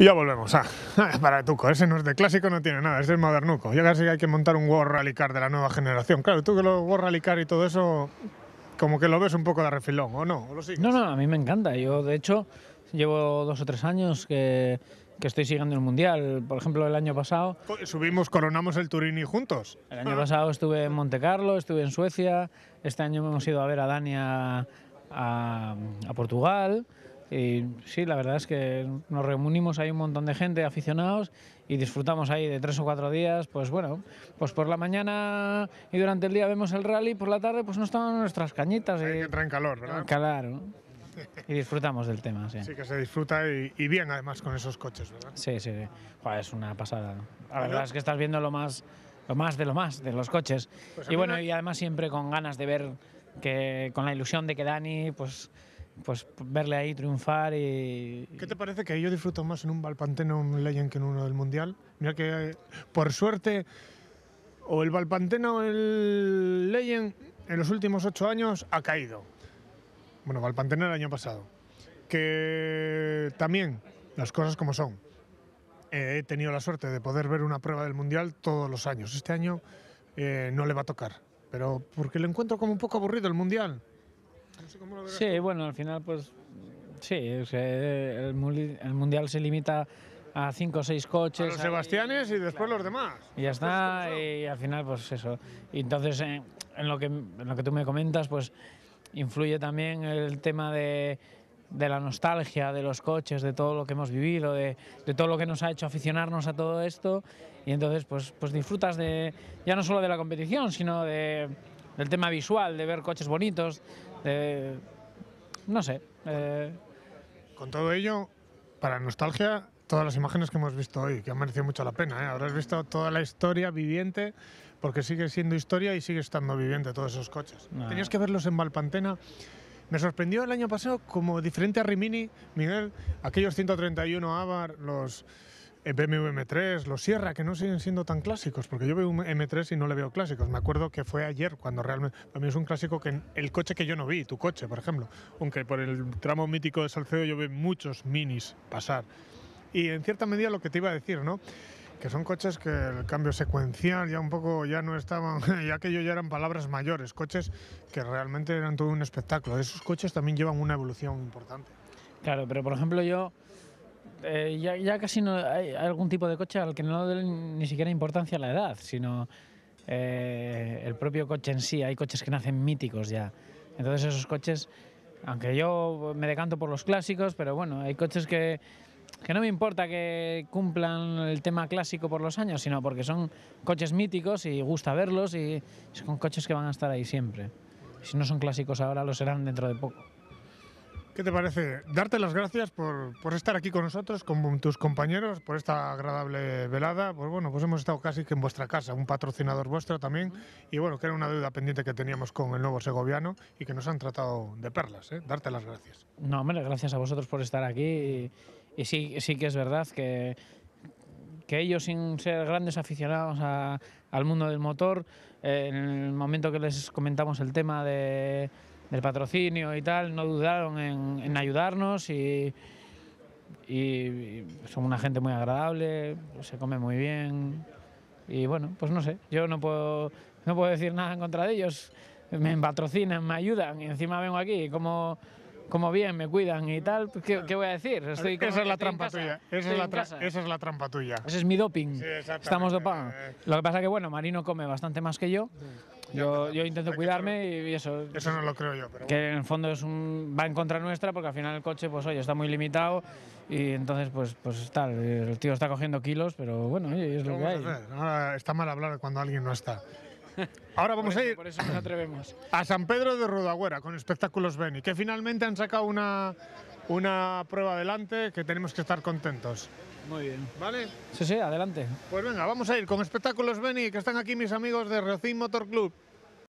Y ya volvemos. Ah, para ah, tuco, ese no es de clásico, no tiene nada, ese es modernuco. Ya casi hay que montar un World Rally de la nueva generación. Claro, tú que lo World Rally y todo eso, como que lo ves un poco de refilón, ¿o no? no, no, a mí me encanta. Yo, de hecho, llevo dos o tres años que, que estoy siguiendo el Mundial. Por ejemplo, el año pasado... Subimos, coronamos el Turini juntos. El año pasado estuve en Monte Carlo, estuve en Suecia. Este año hemos ido a ver a Dania a, a Portugal. Y eh, sí, la verdad es que nos reunimos ahí un montón de gente, aficionados, y disfrutamos ahí de tres o cuatro días. Pues bueno, pues por la mañana y durante el día vemos el rally, por la tarde pues nos toman nuestras cañitas. Hay y... que entrar en calor, ¿verdad? Claro. Y disfrutamos del tema, sí. Sí, que se disfruta y, bien además con esos coches, ¿verdad? Sí, sí, es una pasada. La verdad es que estás viendo lo más, lo más de lo más de los coches. Pues y bueno, y además siempre con ganas de ver que con la ilusión de que Dani pues pues verle ahí triunfar y... ¿Qué te parece que yo disfruto más en un un Leyen que en uno del Mundial? Mira que, por suerte, o el Valpanteno el Leyen en los últimos ocho años ha caído. Bueno, Valpanteno el año pasado. Que también, las cosas como son. Eh, he tenido la suerte de poder ver una prueba del Mundial todos los años. Este año eh, no le va a tocar, pero porque lo encuentro como un poco aburrido el Mundial. Sí, bueno, al final pues sí, el, Mundial se limita a cinco o seis coches. A los Sebastianes y después los demás. Y ya está, y al final, pues eso. entonces, eh, en, lo que, lo que tú me comentas, pues influye también el tema de, la nostalgia, de los coches, de todo lo que hemos vivido, de, todo lo que nos ha hecho aficionarnos a todo esto. Y entonces, pues, pues disfrutas de, ya no solo de la competición, sino de el tema visual, de ver coches bonitos, no sé. Eh. Con todo ello, para nostalgia, todas las imágenes que hemos visto hoy, que han merecido mucho la pena. ¿eh? Habrás visto toda la historia viviente, porque sigue siendo historia y sigue estando viviente todos esos coches. Ah. Tenías que verlos en Valpantena. Me sorprendió el año pasado como diferente a Rimini, Miguel, aquellos 131 Avar, los eh, BMW M3, los Sierra, que no siguen siendo tan clásicos, porque yo veo un M3 y no le veo clásicos. Me acuerdo que fue ayer cuando realmente. Para mí es un clásico que el coche que yo no vi, tu coche, por ejemplo. Aunque por el tramo mítico de Salcedo yo veo muchos minis pasar. Y en cierta medida lo que te iba a decir, ¿no? que son coches que el cambio secuencial ya un poco ya no estaban, ya que yo ya eran palabras mayores, coches que realmente eran todo un espectáculo. Esos coches también llevan una evolución importante. Claro, pero por ejemplo yo eh, ya, casi no hay algún tipo de coche al que no le den ni siquiera importancia la edad, sino eh, el propio coche en sí. Hay coches que nacen míticos ya. Entonces esos coches, aunque yo me decanto por los clásicos, pero bueno, hay coches que, que no me importa que cumplan el tema clásico por los años, sino porque son coches míticos y gusta verlos y son coches que van a estar ahí siempre. Si no son clásicos ahora, lo serán dentro de poco. ¿Qué te parece? Darte las gracias por, estar aquí con nosotros, con tus compañeros, por esta agradable velada. Pues bueno, pues hemos estado casi que en vuestra casa, un patrocinador vuestro también. Y bueno, que era una deuda pendiente que teníamos con el nuevo segoviano y que nos han tratado de perlas. ¿eh? Darte las gracias. No, hombre, gracias a vosotros por estar aquí. Y, sí, sí que es verdad que, que ellos, sin ser grandes aficionados al mundo del motor, eh, en el momento que les comentamos el tema de del patrocinio y tal, no dudaron en, ayudarnos y, son una gente muy agradable, se come muy bien y bueno, pues no sé, yo no puedo, no puedo decir nada en contra de ellos, me patrocinan, me ayudan y encima vengo aquí como... Como bien, me cuidan y tal, pues, ¿qué, voy a decir? esa, es, la trampa tuya. Esa, es la trampa tuya. Ese es mi doping. Estamos dopados. Lo que pasa que, bueno, Marino come bastante más que yo. Yo, intento cuidarme y eso. Eso no lo creo yo, pero. Que en el fondo es un, va en contra nuestra porque al final el coche, pues oye, está muy limitado y entonces, pues, pues tal, el tío está cogiendo kilos, pero bueno, es lo que hay. está mal hablar cuando alguien no está. Ahora vamos a ir por eso atrevemos. a San Pedro de Rodagüera con espectáculos Beni, que finalmente han sacado una, una prueba adelante que tenemos que estar contentos. Muy bien. ¿Vale? Sí, sí, adelante. Pues venga, vamos a ir con espectáculos Benny, que están aquí mis amigos de Rocín Motor Club.